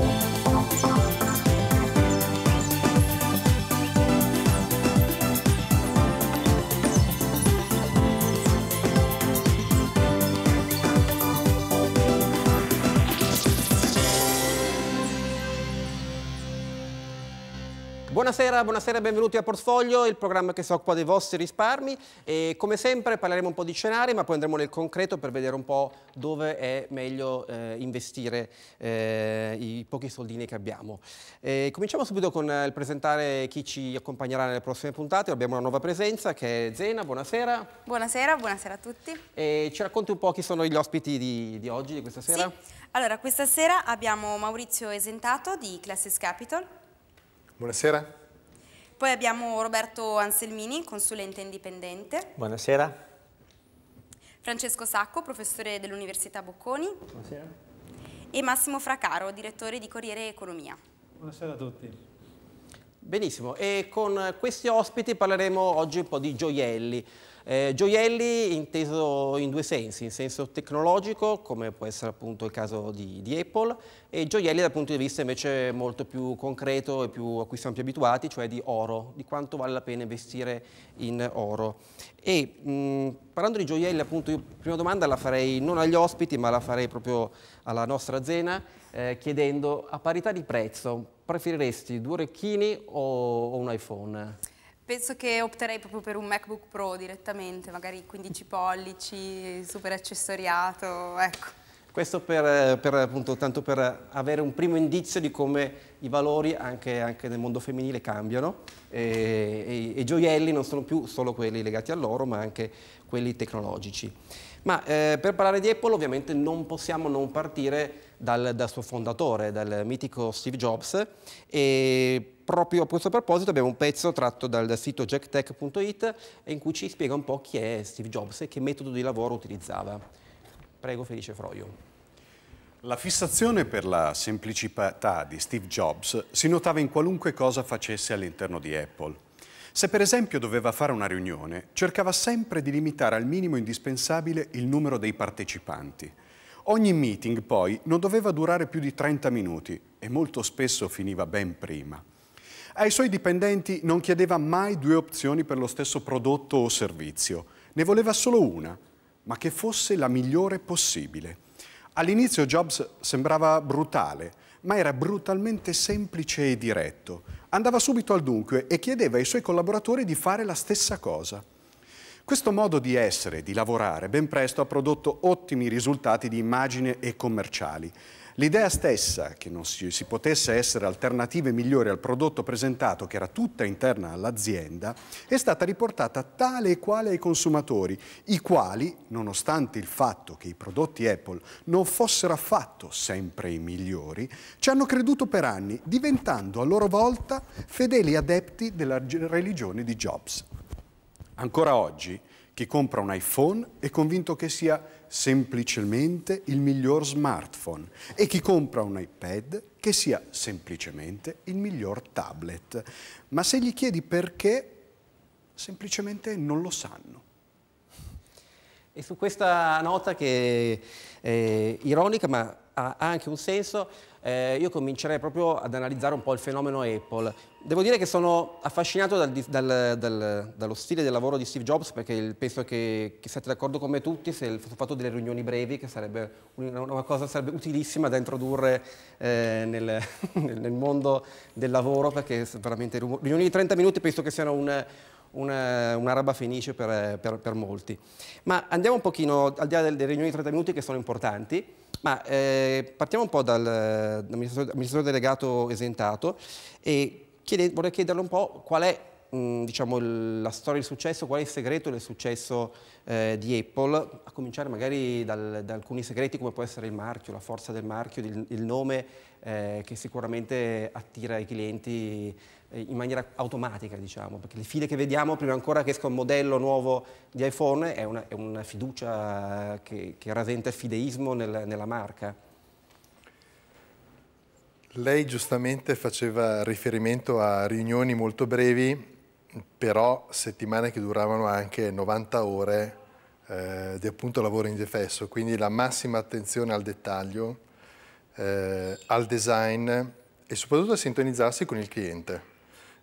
you. Buonasera, buonasera e benvenuti a Portfolio, il programma che si occupa dei vostri risparmi e come sempre parleremo un po' di scenari ma poi andremo nel concreto per vedere un po' dove è meglio eh, investire eh, i pochi soldini che abbiamo. Eh, cominciamo subito con il presentare chi ci accompagnerà nelle prossime puntate, abbiamo una nuova presenza che è Zena, buonasera. Buonasera, buonasera a tutti. E ci racconti un po' chi sono gli ospiti di, di oggi, di questa sera? Sì. Allora, questa sera abbiamo Maurizio Esentato di Classes Capital. Buonasera. Poi abbiamo Roberto Anselmini, consulente indipendente. Buonasera. Francesco Sacco, professore dell'Università Bocconi. Buonasera. E Massimo Fracaro, direttore di Corriere Economia. Buonasera a tutti. Benissimo, e con questi ospiti parleremo oggi un po' di gioielli. Eh, gioielli inteso in due sensi, in senso tecnologico, come può essere appunto il caso di, di, Apple, e gioielli dal punto di vista invece molto più concreto e più, a cui siamo più abituati, cioè di oro, di quanto vale la pena investire in oro. E mh, parlando di gioielli, appunto, io prima domanda la farei non agli ospiti, ma la farei proprio alla nostra azienda, eh, chiedendo a parità di prezzo, preferiresti due orecchini o, o un iPhone? penso che opterei proprio per un MacBook Pro direttamente, magari 15 pollici, super accessoriato, ecco. Questo per, per, appunto, tanto per avere un primo indizio di come i valori anche, anche nel mondo femminile cambiano e, i gioielli non sono più solo quelli legati a loro ma anche quelli tecnologici. Ma eh, per parlare di Apple ovviamente non possiamo non partire dal, dal suo fondatore, dal mitico Steve Jobs e proprio a questo proposito abbiamo un pezzo tratto dal sito jacktech.it in cui ci spiega un po' chi è Steve Jobs e che metodo di lavoro utilizzava. Prego Felice Froio. La fissazione per la semplicità di Steve Jobs si notava in qualunque cosa facesse all'interno di Apple. Se per esempio doveva fare una riunione, cercava sempre di limitare al minimo indispensabile il numero dei partecipanti. Ogni meeting poi non doveva durare più di 30 minuti e molto spesso finiva ben prima. Ai suoi dipendenti non chiedeva mai due opzioni per lo stesso prodotto o servizio, ne voleva solo una, ma che fosse la migliore possibile. All'inizio Jobs sembrava brutale, ma era brutalmente semplice e diretto. Andava subito al dunque e chiedeva ai suoi collaboratori di fare la stessa cosa. Questo modo di essere, di lavorare, ben presto ha prodotto ottimi risultati di immagine e commerciali. L'idea stessa che non si, si, potesse essere alternative migliori al prodotto presentato, che era tutta interna all'azienda, è stata riportata tale e quale ai consumatori, i quali, nonostante il fatto che i prodotti Apple non fossero affatto sempre i migliori, ci hanno creduto per anni, diventando a loro volta fedeli adepti della religione di Jobs. Ancora oggi, chi compra un iPhone è convinto che sia semplicemente il miglior smartphone e chi compra un iPad che sia semplicemente il miglior tablet. Ma se gli chiedi perché, semplicemente non lo sanno. E su questa nota che è ironica ma ha anche un senso, eh, io comincerei proprio ad analizzare un po' il fenomeno Apple. Devo dire che sono affascinato dal, dal, dal, dallo stile del lavoro di Steve Jobs perché penso che, che siate d'accordo con me tutti se fosse fatto delle riunioni brevi che sarebbe una, una cosa sarebbe utilissima da introdurre eh, nel, nel, mondo del lavoro perché veramente riunioni di 30 minuti penso che siano un una, una roba fenice per, per, per, molti. Ma andiamo un pochino al di là delle riunioni di 30 minuti che sono importanti. Ma eh, partiamo un po' dal, eh, dall'amministratore delegato esentato e chiede, vorrei chiederle un po' qual è mh, mm, diciamo, il, la storia del successo, qual è il segreto del successo eh, di Apple, a cominciare magari dal, da alcuni segreti come può essere il marchio, la forza del marchio, il, il nome eh, che sicuramente attira i clienti eh, in maniera automatica, diciamo, perché le file che vediamo prima ancora che esca un modello nuovo di iPhone è una, è una fiducia che, che rasenta il fideismo nel, nella marca. Lei giustamente faceva riferimento a riunioni molto brevi, però settimane che duravano anche 90 ore eh, di appunto lavoro in defesso, quindi la massima attenzione al dettaglio, eh, al design e soprattutto a sintonizzarsi con il cliente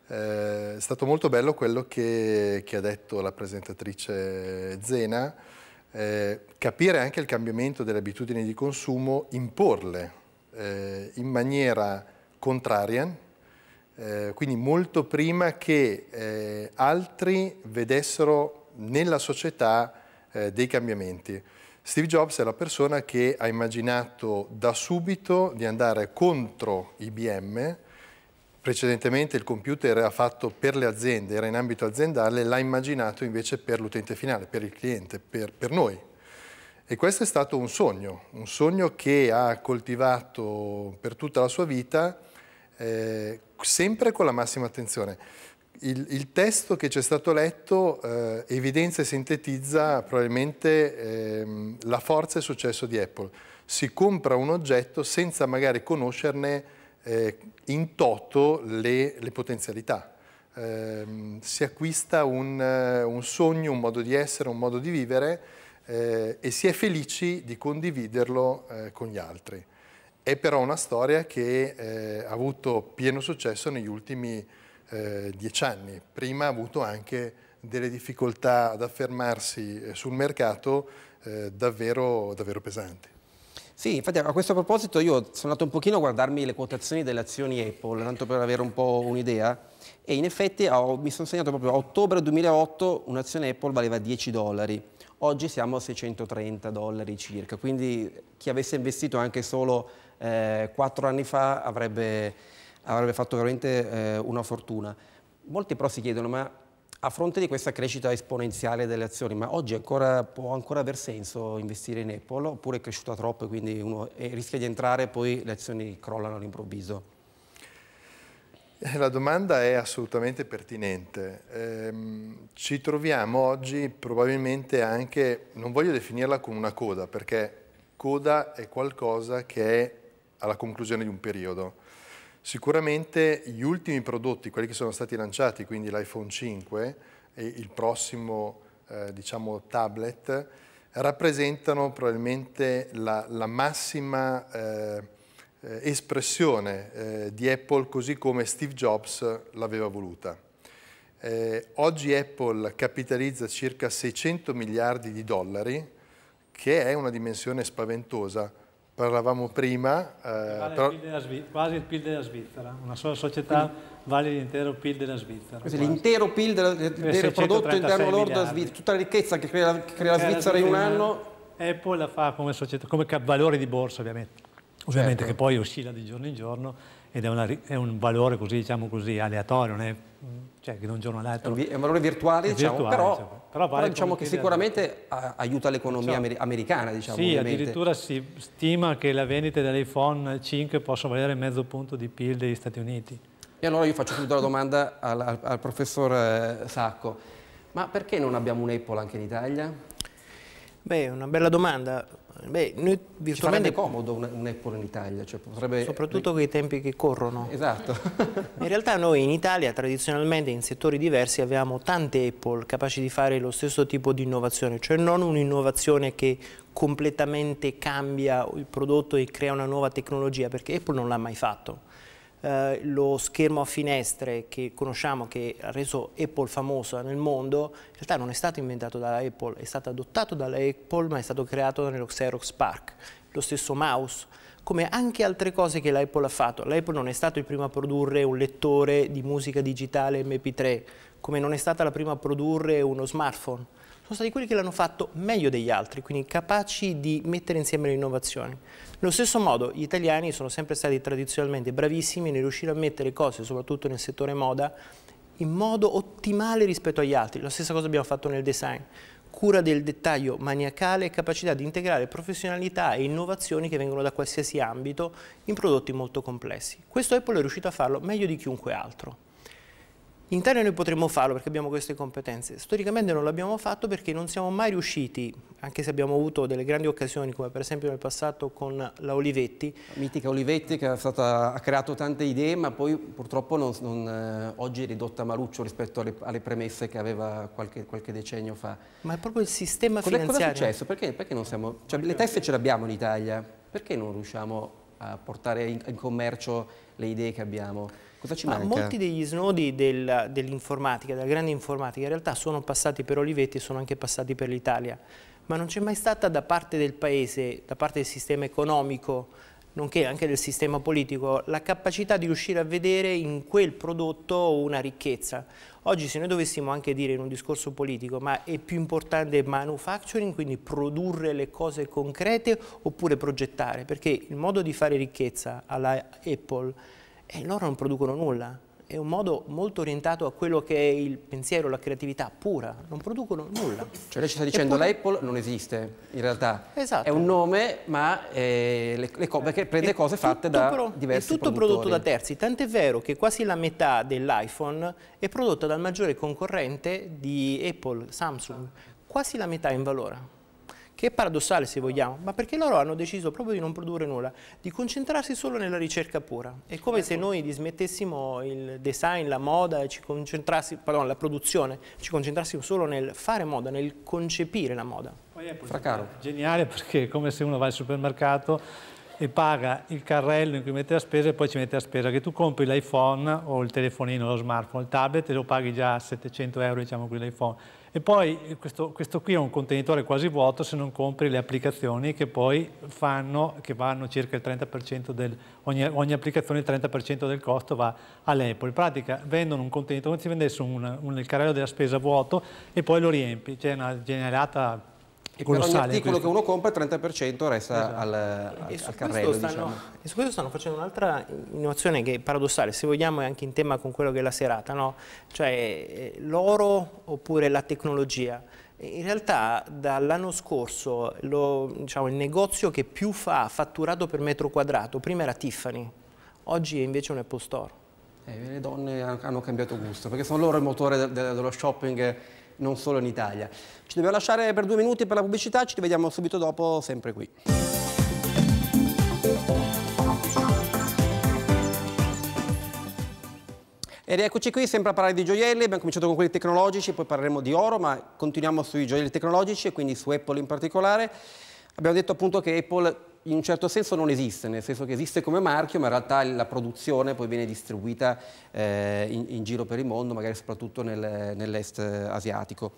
eh, è stato molto bello quello che, che ha detto la presentatrice Zena, eh, capire anche il cambiamento delle abitudini di consumo, imporle eh, in maniera contraria, eh, quindi molto prima che eh, altri vedessero nella società eh, dei cambiamenti. Steve Jobs è la persona che ha immaginato da subito di andare contro IBM precedentemente il computer era fatto per le aziende, era in ambito aziendale, l'ha immaginato invece per l'utente finale, per il cliente, per, per noi. E questo è stato un sogno, un sogno che ha coltivato per tutta la sua vita eh, sempre con la massima attenzione. Il, il, testo che ci è stato letto eh, evidenzia e sintetizza probabilmente eh, la forza e il successo di Apple. Si compra un oggetto senza magari conoscerne eh, in toto le, le potenzialità. Eh, si acquista un, eh, un, sogno, un modo di essere, un modo di vivere eh, e si è felici di condividerlo eh, con gli altri. È però una storia che eh, ha avuto pieno successo negli ultimi dieci anni. Prima ha avuto anche delle difficoltà ad affermarsi sul mercato davvero, davvero pesanti. Sì, infatti a questo proposito io sono andato un pochino a guardarmi le quotazioni delle azioni Apple, tanto per avere un po' un'idea, e in effetti ho, mi sono segnato proprio a ottobre 2008 un'azione Apple valeva 10 dollari, oggi siamo a 630 dollari circa, quindi chi avesse investito anche solo eh, 4 anni fa avrebbe, avrebbe fatto veramente eh, una fortuna. Molti però si chiedono, ma a fronte di questa crescita esponenziale delle azioni, ma oggi ancora, può ancora aver senso investire in Apple oppure è cresciuta troppo e quindi uno rischia di entrare e poi le azioni crollano all'improvviso? Eh, la domanda è assolutamente pertinente. Ehm, ci troviamo oggi probabilmente anche, non voglio definirla come una coda, perché coda è qualcosa che è alla conclusione di un periodo Sicuramente gli ultimi prodotti, quelli che sono stati lanciati, quindi l'iPhone 5 e il prossimo eh, diciamo, tablet, rappresentano probabilmente la, la massima eh, espressione eh, di Apple così come Steve Jobs l'aveva voluta. Eh, oggi Apple capitalizza circa 600 miliardi di dollari, che è una dimensione spaventosa parlavamo prima. Eh, vale però... il Sviz... quasi il PIL della Svizzera, una sola società vale l'intero PIL della Svizzera. Quasi. l'intero PIL della, del prodotto interno lordo della Svizzera, tutta la ricchezza che crea, che crea la Svizzera in un anno. E poi la fa come, società, come valore di borsa ovviamente, ovviamente certo. che poi oscilla di giorno in giorno ed è, una, è un valore così, diciamo così, aleatorio, non è, cioè, che da un giorno all'altro... È un valore virtuale, diciamo, virtuale però, diciamo. però, vale però diciamo che sicuramente a, aiuta l'economia cioè, americana, diciamo. Sì, ovviamente. addirittura si stima che la vendita dell'iPhone 5 possa valere mezzo punto di PIL degli Stati Uniti. E allora io faccio subito la domanda al, al, al professor eh, Sacco. Ma perché non abbiamo un Apple anche in Italia? Beh, una bella domanda. Beh, noi virtualmente... Ci comodo un, un, Apple in Italia, cioè potrebbe... Soprattutto con i tempi che corrono. Esatto. in realtà noi in Italia tradizionalmente in settori diversi avevamo tante Apple capaci di fare lo stesso tipo di innovazione, cioè non un'innovazione che completamente cambia il prodotto e crea una nuova tecnologia, perché Apple non l'ha mai fatto. Eh, lo schermo a finestre che conosciamo che ha reso Apple famosa nel mondo, in realtà non è stato inventato dalla Apple, è stato adottato dalla Apple ma è stato creato nello Xerox Park, lo stesso mouse, come anche altre cose che l'Apple ha fatto. L'Apple non è stato il primo a produrre un lettore di musica digitale MP3, come non è stata la prima a produrre uno smartphone sono stati quelli che l'hanno fatto meglio degli altri, quindi capaci di mettere insieme le innovazioni. Nello stesso modo gli italiani sono sempre stati tradizionalmente bravissimi nel riuscire a mettere cose, soprattutto nel settore moda, in modo ottimale rispetto agli altri. La stessa cosa abbiamo fatto nel design. Cura del dettaglio maniacale e capacità di integrare professionalità e innovazioni che vengono da qualsiasi ambito in prodotti molto complessi. Questo Apple è riuscito a farlo meglio di chiunque altro. In Italia noi potremmo farlo perché abbiamo queste competenze. Storicamente non l'abbiamo fatto perché non siamo mai riusciti, anche se abbiamo avuto delle grandi occasioni, come per esempio nel passato con la Olivetti. La mitica Olivetti che stata, ha creato tante idee, ma poi purtroppo non, non, eh, oggi è ridotta a Maruccio rispetto alle, alle premesse che aveva qualche, qualche, decennio fa. Ma è proprio il sistema cosa, finanziario. Cosa è successo? Perché, perché siamo, cioè, le teste ce le abbiamo in Italia, perché non riusciamo a portare in, in commercio le idee che abbiamo? Cosa ci Ma Molti degli snodi del, dell'informatica, della grande informatica, in realtà sono passati per Olivetti e sono anche passati per l'Italia. Ma non c'è mai stata da parte del paese, da parte del sistema economico, nonché anche del sistema politico, la capacità di riuscire a vedere in quel prodotto una ricchezza. Oggi se noi dovessimo anche dire in un discorso politico ma è più importante manufacturing, quindi produrre le cose concrete oppure progettare, perché il modo di fare ricchezza alla Apple e eh, loro non producono nulla. È un modo molto orientato a quello che è il pensiero, la creatività pura, non producono nulla. Cioè lei ci sta dicendo che l'Apple non esiste in realtà. Esatto. È un nome, ma eh, le, le co perché prende è cose fatte da però, diversi È tutto prodotto da terzi, tant'è vero che quasi la metà dell'iPhone è prodotta dal maggiore concorrente di Apple, Samsung, quasi la metà in valore che è paradossale se vogliamo, ma perché loro hanno deciso proprio di non produrre nulla, di concentrarsi solo nella ricerca pura. È come se noi dismettessimo il design, la moda, pardon, la produzione, ci concentrassimo solo nel fare moda, nel concepire la moda. Poi è geniale perché è come se uno va al supermercato e paga il carrello in cui mette la spesa e poi ci mette la spesa, che tu compri l'iPhone o il telefonino, lo smartphone, il tablet e lo paghi già a 700 euro, diciamo qui l'iPhone e poi eh, questo, questo, qui è un contenitore quasi vuoto se non compri le applicazioni che poi fanno, che vanno circa il 30% del, ogni, ogni, applicazione il 30% del costo va all'Apple. In pratica vendono un contenitore, come se vendesse un, un, il carrello della spesa vuoto e poi lo riempi, c'è una generata e colossale. Per ogni che uno compra il 30% resta esatto. al, al, e al carrello. Diciamo. Stanno, diciamo. E su questo stanno facendo un'altra innovazione che è paradossale, se vogliamo è anche in tema con quello che è la serata, no? cioè eh, l'oro oppure la tecnologia. In realtà dall'anno scorso lo, diciamo, il negozio che più fa fatturato per metro quadrato, prima era Tiffany, oggi è invece un Apple Store. Eh, le donne hanno cambiato gusto, perché sono loro il motore de de dello shopping non solo in Italia. Ci dobbiamo lasciare per due minuti per la pubblicità, ci rivediamo subito dopo, sempre qui. E rieccoci qui, sempre a parlare di gioielli, abbiamo cominciato con quelli tecnologici, poi parleremo di oro, ma continuiamo sui gioielli tecnologici e quindi su Apple in particolare. Abbiamo detto appunto che Apple in un certo senso non esiste, nel senso che esiste come marchio, ma in realtà la produzione poi viene distribuita eh, in, in, giro per il mondo, magari soprattutto nel, nell'est asiatico.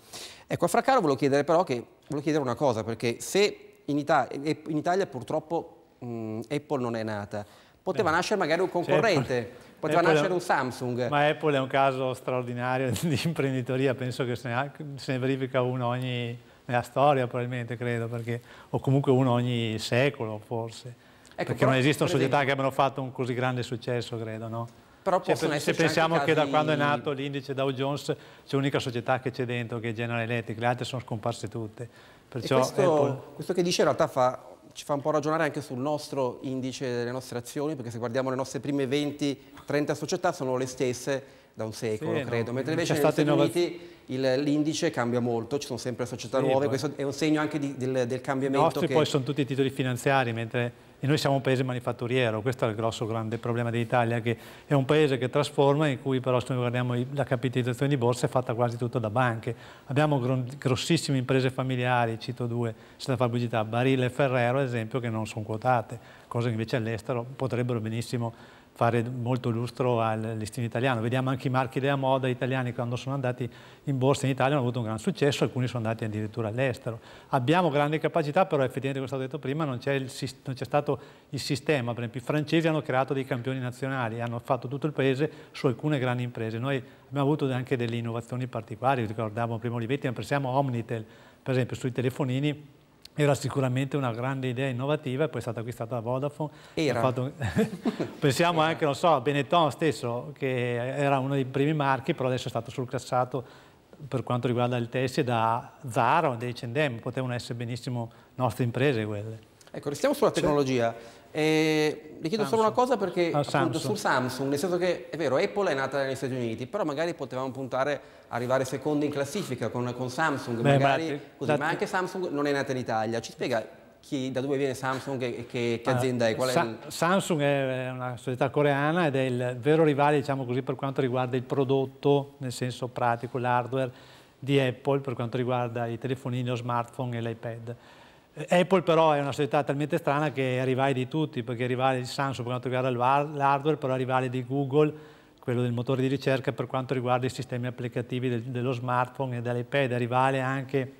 Ecco, a Fraccaro volevo chiedere però che, volevo chiedere una cosa, perché se in, Italia, in Italia purtroppo mh, mm, Apple non è nata, poteva eh, nascere magari un concorrente. Apple, poteva Apple nascere un, un Samsung. Ma Apple è un caso straordinario di imprenditoria, penso che se ne, ha, se ne verifica uno ogni nella storia probabilmente, credo, perché, o comunque uno ogni secolo forse, ecco, perché non esistono per società esempio. che abbiano fatto un così grande successo, credo, no? Però cioè, per, se pensiamo casi... che da quando è nato l'indice Dow Jones c'è l'unica società che c'è dentro, che è General Electric, le altre sono scomparse tutte. Perciò, questo, Apple... questo che dice in realtà fa ci fa un po' ragionare anche sul nostro indice delle nostre azioni, perché se guardiamo le nostre prime 20-30 società sono le stesse da un secolo, sì, credo, no, mentre invece negli Stati Uniti l'indice cambia molto, ci sono sempre società sì, nuove, poi. questo è un segno anche di, del, del, cambiamento. I nostri che... poi sono tutti titoli finanziari, mentre e noi siamo un paese manifatturiero, questo è il grosso grande problema dell'Italia, che è un paese che trasforma, in cui però se noi guardiamo la capitalizzazione di borsa è fatta quasi tutto da banche. Abbiamo grossissime imprese familiari, cito due, senza far pubblicità, Barilla e Ferrero ad esempio, che non sono quotate, cose che invece all'estero potrebbero benissimo fare molto lustro al listino italiano. Vediamo anche i marchi della moda italiani quando sono andati in borsa in Italia hanno avuto un gran successo, alcuni sono andati addirittura all'estero. Abbiamo grande capacità, però effettivamente, come è stato detto prima, non c'è, stato il sistema. Per esempio i francesi hanno creato dei campioni nazionali, hanno fatto tutto il paese su alcune grandi imprese. Noi abbiamo avuto anche delle innovazioni particolari, ricordavamo prima Olivetti, ma pensiamo a Omnitel, per esempio sui telefonini era sicuramente una grande idea innovativa e poi è stata acquistata da Vodafone. Fatto... Pensiamo era. anche, non so, Benetton stesso, che era uno dei primi marchi, però adesso è stato surclassato per quanto riguarda il tessile da Zara o dei Cendem, potevano essere benissimo nostre imprese quelle. Ecco, restiamo sulla cioè tecnologia. E le chiedo Samsung. solo una cosa perché ah, appunto, Samsung. su Samsung, nel senso che è vero, Apple è nata negli Stati Uniti, però magari potevamo puntare a arrivare secondi in classifica con, con Samsung, Beh, magari, ma, così, ma anche Samsung non è nata in Italia. Ci spiega chi, da dove viene Samsung e che, che ah, azienda è? Sa è il... Samsung è una società coreana ed è il vero rivale, diciamo così, per quanto riguarda il prodotto, nel senso pratico, l'hardware di Apple per quanto riguarda i telefonini, lo smartphone e l'iPad. Eh, Apple però è una società talmente strana che è rivale di tutti, perché è rivale di Samsung per quanto riguarda l'hardware, però è rivale di Google, quello del motore di ricerca, per quanto riguarda i sistemi applicativi del, dello smartphone e dell'iPad, è rivale anche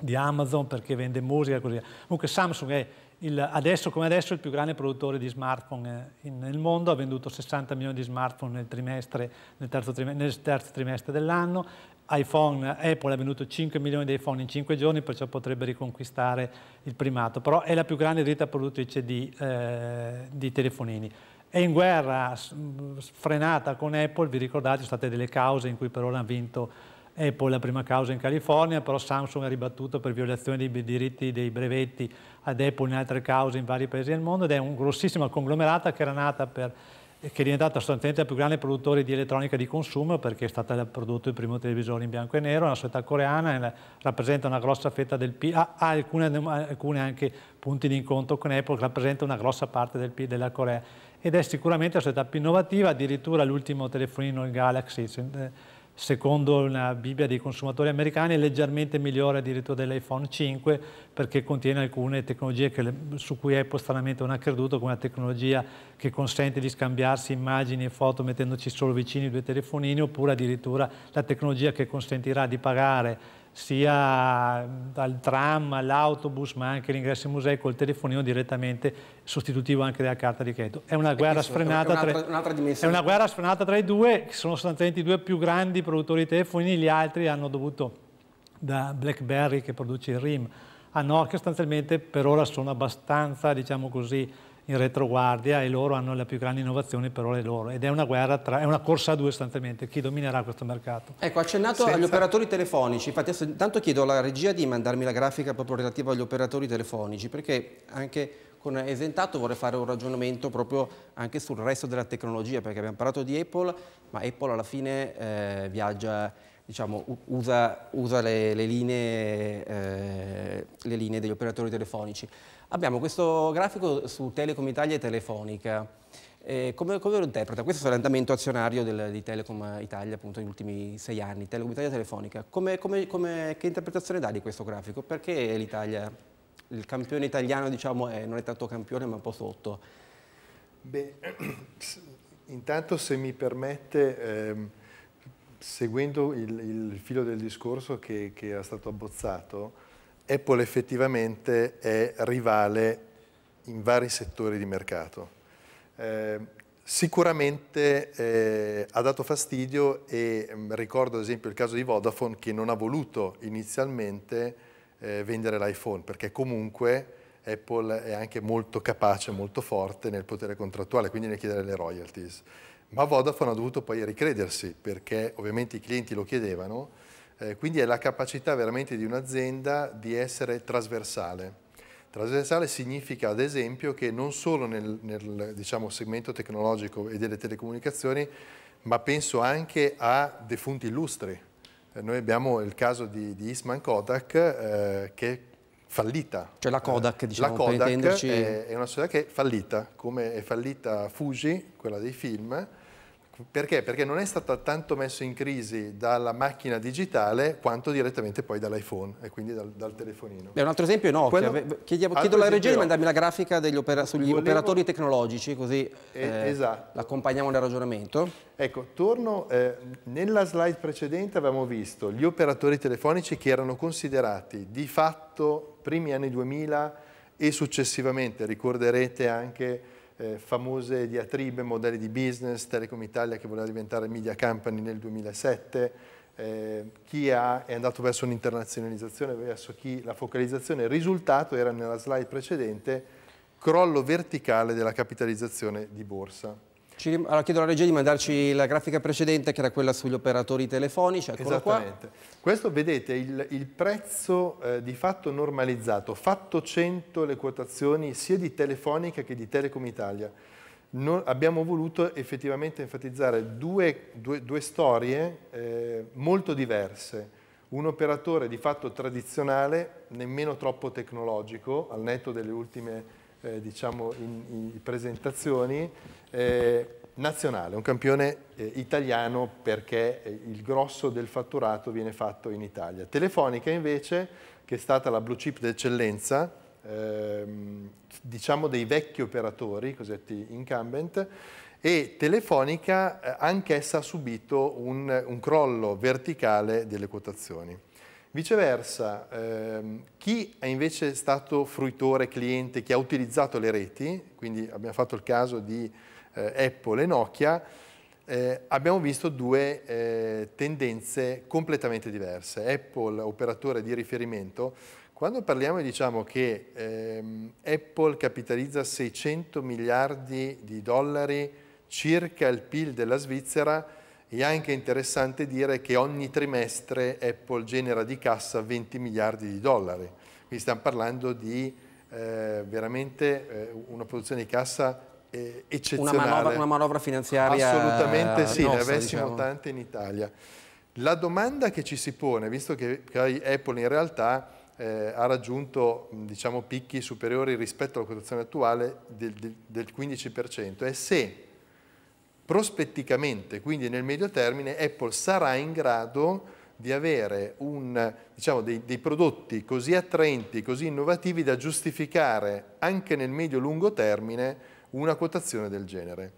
di Amazon perché vende musica e così via. Comunque Samsung è il, adesso come adesso il più grande produttore di smartphone eh, in, nel mondo, ha venduto 60 milioni di smartphone nel, trimestre, nel, terzo, trimestre, nel terzo trimestre dell'anno, iPhone, Apple ha venduto 5 milioni di iPhone in 5 giorni, perciò potrebbe riconquistare il primato, però è la più grande ditta produttrice di, eh, di telefonini. È in guerra frenata con Apple, vi ricordate, sono state delle cause in cui per ora hanno vinto Apple la prima causa in California, però Samsung ha ribattuto per violazione dei diritti dei brevetti ad Apple in altre cause in vari paesi del mondo ed è un grossissima conglomerata che era nata per che è diventata sostanzialmente il più grande produttore di elettronica di consumo perché è stato prodotto il primo televisore in bianco e nero, è una società coreana, rappresenta una grossa fetta del PIL, ha, ha alcune, alcune, anche punti di incontro con Apple, rappresenta una grossa parte del PIL della Corea ed è sicuramente la società più innovativa, addirittura l'ultimo telefonino, il Galaxy, eh, secondo una Bibbia dei consumatori americani, è leggermente migliore addirittura dell'iPhone 5 perché contiene alcune tecnologie che, su cui Apple stranamente non ha creduto, come la tecnologia che consente di scambiarsi immagini e foto mettendoci solo vicini due telefonini, oppure addirittura la tecnologia che consentirà di pagare sia dal tram all'autobus, ma anche l'ingresso ai musei col telefonino direttamente sostitutivo anche della carta di credito. È una guerra, sfrenata, è tra, è una guerra sfrenata tra i due, che sono sostanzialmente i due più grandi produttori di telefoni, gli altri hanno dovuto, da BlackBerry che produce il RIM, a Nokia sostanzialmente per ora sono abbastanza, diciamo così, in retroguardia e loro hanno le più grandi innovazioni però le loro ed è una guerra tra, è una corsa a due sostanzialmente, chi dominerà questo mercato. Ecco, accennato Senza... agli operatori telefonici, infatti adesso intanto chiedo alla regia di mandarmi la grafica proprio relativa agli operatori telefonici perché anche con Esentato vorrei fare un ragionamento proprio anche sul resto della tecnologia perché abbiamo parlato di Apple ma Apple alla fine eh, viaggia diciamo, usa, usa le, le, linee, eh, le linee degli operatori telefonici. Abbiamo questo grafico su Telecom Italia e Telefonica. Eh, come, come, lo interpreta? Questo è l'andamento azionario del, di Telecom Italia appunto negli ultimi sei anni, Telecom Italia e Telefonica. Come, come, che interpretazione dà di questo grafico? Perché l'Italia, il campione italiano diciamo, è, non è tanto campione ma un po' sotto? Beh, intanto se mi permette... Ehm seguendo il, il, filo del discorso che, che era stato abbozzato, Apple effettivamente è rivale in vari settori di mercato. Eh, sicuramente eh, ha dato fastidio e mm, ricordo ad esempio il caso di Vodafone che non ha voluto inizialmente eh, vendere l'iPhone perché comunque Apple è anche molto capace, molto forte nel potere contrattuale, quindi nel chiedere le royalties. Ma Vodafone ha dovuto poi ricredersi perché ovviamente i clienti lo chiedevano eh, quindi è la capacità veramente di un'azienda di essere trasversale. Trasversale significa ad esempio che non solo nel, nel diciamo, segmento tecnologico e delle telecomunicazioni, ma penso anche a defunti illustri. Eh, noi abbiamo il caso di, di Eastman Kodak eh, che è fallita. Cioè la Kodak, eh, diciamo, la Kodak per intenderci. È, è una società che è fallita, come è fallita Fuji, quella dei film, perché? Perché non è stato tanto messo in crisi dalla macchina digitale quanto direttamente poi dall'iPhone e quindi dal, dal telefonino. Beh, un altro esempio no, Quello, Chiediamo, chiedo alla regia di mandarmi la grafica opera, sugli volevo, operatori tecnologici così eh, esatto. l'accompagniamo nel ragionamento. Ecco, torno, eh, nella slide precedente avevamo visto gli operatori telefonici che erano considerati di fatto primi anni 2000 e successivamente, ricorderete anche eh, famose diatribe, modelli di business, Telecom Italia che voleva diventare media company nel 2007, eh, chi ha, è andato verso un'internazionalizzazione, verso chi la focalizzazione. Il risultato era nella slide precedente crollo verticale della capitalizzazione di borsa. Ci, allora, chiedo alla regia di mandarci la grafica precedente che era quella sugli operatori telefonici, eccolo qua. Questo vedete il, il prezzo eh, di fatto normalizzato, fatto 100 le quotazioni sia di Telefonica che di Telecom Italia. Non, abbiamo voluto effettivamente enfatizzare due, due, due storie eh, molto diverse. Un operatore di fatto tradizionale, nemmeno troppo tecnologico, al netto delle ultime eh, diciamo in, in presentazioni, eh, nazionale, un campione eh, italiano perché eh, il grosso del fatturato viene fatto in Italia. Telefonica invece, che è stata la blue chip d'eccellenza, ehm, diciamo dei vecchi operatori, cosiddetti incumbent, e Telefonica eh, anch'essa ha subito un, un crollo verticale delle quotazioni. Viceversa, ehm, chi è invece stato fruitore, cliente, che ha utilizzato le reti, quindi abbiamo fatto il caso di eh, Apple e Nokia, eh, abbiamo visto due eh, tendenze completamente diverse. Apple, operatore di riferimento, quando parliamo e diciamo che ehm, Apple capitalizza 600 miliardi di dollari, circa il PIL della Svizzera, e' anche interessante dire che ogni trimestre Apple genera di cassa 20 miliardi di dollari. Quindi stiamo parlando di eh, veramente eh, una produzione di cassa eh, eccezionale. Una manovra, una manovra, finanziaria Assolutamente sì, nostra, ne avessimo diciamo. tante in Italia. La domanda che ci si pone, visto che, Apple in realtà eh, ha raggiunto diciamo, picchi superiori rispetto alla quotazione attuale del, del 15%, è se prospetticamente, quindi nel medio termine, Apple sarà in grado di avere un, diciamo, dei, dei, prodotti così attraenti, così innovativi da giustificare anche nel medio-lungo termine una quotazione del genere.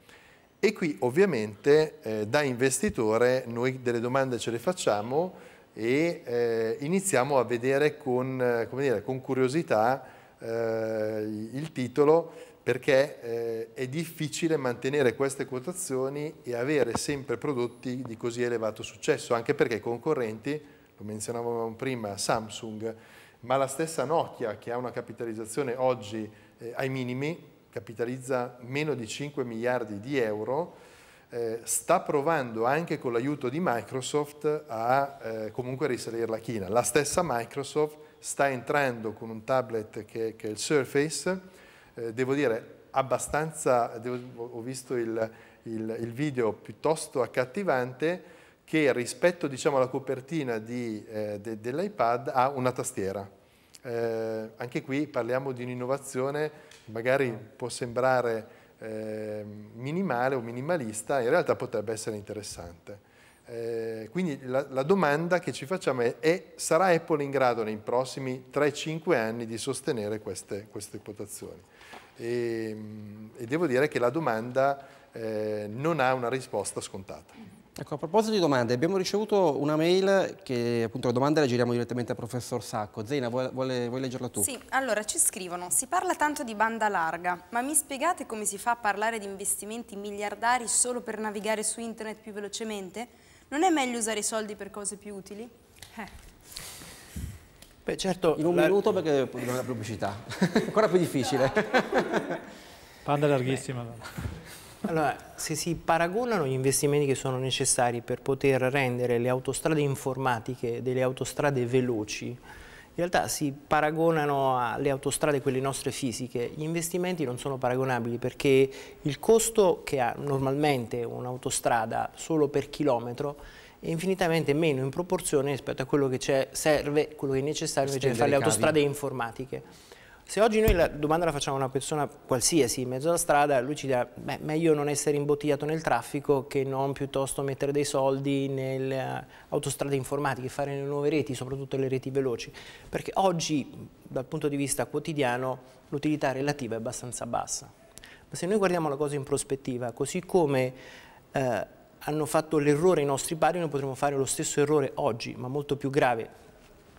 E qui ovviamente eh, da investitore noi delle domande ce le facciamo e eh, iniziamo a vedere con, eh, dire, con curiosità eh, il titolo perché eh, è difficile mantenere queste quotazioni e avere sempre prodotti di così elevato successo, anche perché i concorrenti, lo menzionavamo prima, Samsung, ma la stessa Nokia che ha una capitalizzazione oggi eh, ai minimi, capitalizza meno di 5 miliardi di euro, eh, sta provando anche con l'aiuto di Microsoft a eh, comunque risalire la china. La stessa Microsoft sta entrando con un tablet che, che è il Surface, eh, devo dire, abbastanza, devo, ho visto il, il, il, video piuttosto accattivante, che rispetto diciamo, alla copertina eh, de, dell'iPad ha una tastiera. Eh, anche qui parliamo di un'innovazione, magari può sembrare eh, minimale o minimalista, in realtà potrebbe essere interessante. Eh, quindi la, la, domanda che ci facciamo è, è, sarà Apple in grado nei prossimi 3-5 anni di sostenere queste, queste quotazioni? e, ehm, e devo dire che la domanda eh, non ha una risposta scontata. Ecco, a proposito di domande, abbiamo ricevuto una mail che appunto la domanda la giriamo direttamente al professor Sacco. Zeina, vuole, vuoi leggerla tu? Sì, allora ci scrivono, si parla tanto di banda larga, ma mi spiegate come si fa a parlare di investimenti miliardari solo per navigare su internet più velocemente? Non è meglio usare i soldi per cose più utili? Eh. Beh, certo, in un la... minuto perché dobbiamo la pubblicità. Ancora più difficile. Panda larghissima. Allora, se si paragonano gli investimenti che sono necessari per poter rendere le autostrade informatiche delle autostrade veloci, in realtà si paragonano alle autostrade quelle nostre fisiche, gli investimenti non sono paragonabili perché il costo che ha normalmente un'autostrada solo per chilometro è infinitamente meno in proporzione rispetto a quello che serve, quello che è necessario invece per fare le autostrade informatiche. Se oggi noi la domanda la facciamo a una persona qualsiasi in mezzo alla strada, lui ci dirà, beh, meglio non essere imbottigliato nel traffico che non piuttosto mettere dei soldi nelle eh, autostrade informatiche, fare le nuove reti, soprattutto le reti veloci, perché oggi dal punto di vista quotidiano l'utilità relativa è abbastanza bassa. Ma se noi guardiamo la cosa in prospettiva, così come eh, hanno fatto l'errore i nostri padri, noi potremmo fare lo stesso errore oggi, ma molto più grave.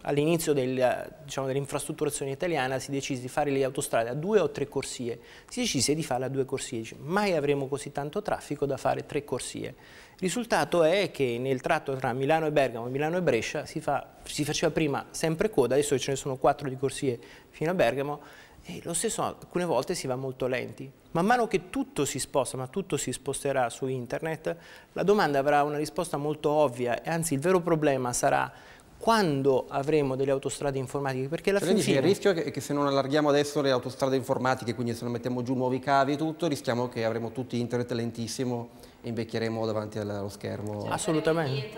All'inizio del, diciamo, dell'infrastrutturazione italiana si decise di fare le autostrade a due o tre corsie, si decise di farle a due corsie, mai avremo così tanto traffico da fare tre corsie. Il risultato è che nel tratto tra Milano e Bergamo e Milano e Brescia si, fa, si faceva prima sempre coda, adesso ce ne sono quattro di corsie fino a Bergamo, e lo stesso alcune volte si va molto lenti. Man mano che tutto si sposta, ma tutto si sposterà su internet, la domanda avrà una risposta molto ovvia e anzi il vero problema sarà quando avremo delle autostrade informatiche? Perché alla cioè, fine... Dice, il rischio è che se non allarghiamo adesso le autostrade informatiche, quindi se non mettiamo giù nuovi cavi e tutto, rischiamo che avremo tutti internet lentissimo e invecchieremo davanti allo schermo. Cioè, Assolutamente.